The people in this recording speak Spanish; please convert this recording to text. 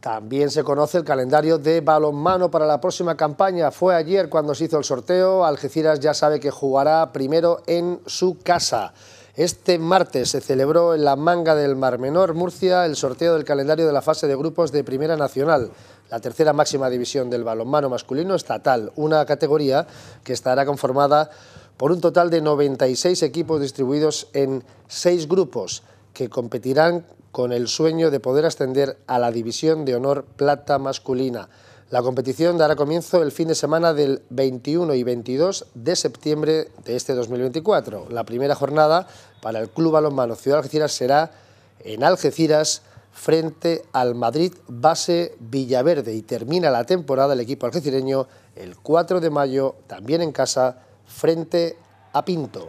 También se conoce el calendario de balonmano para la próxima campaña. Fue ayer cuando se hizo el sorteo. Algeciras ya sabe que jugará primero en su casa. Este martes se celebró en la Manga del Mar Menor, Murcia, el sorteo del calendario de la fase de grupos de Primera Nacional, la tercera máxima división del balonmano masculino estatal, una categoría que estará conformada por un total de 96 equipos distribuidos en seis grupos que competirán con el sueño de poder ascender a la División de Honor Plata Masculina. La competición dará comienzo el fin de semana del 21 y 22 de septiembre de este 2024. La primera jornada para el Club Balonmano Ciudad Algeciras será en Algeciras frente al Madrid Base Villaverde y termina la temporada el equipo algecireño el 4 de mayo también en casa frente a Pinto.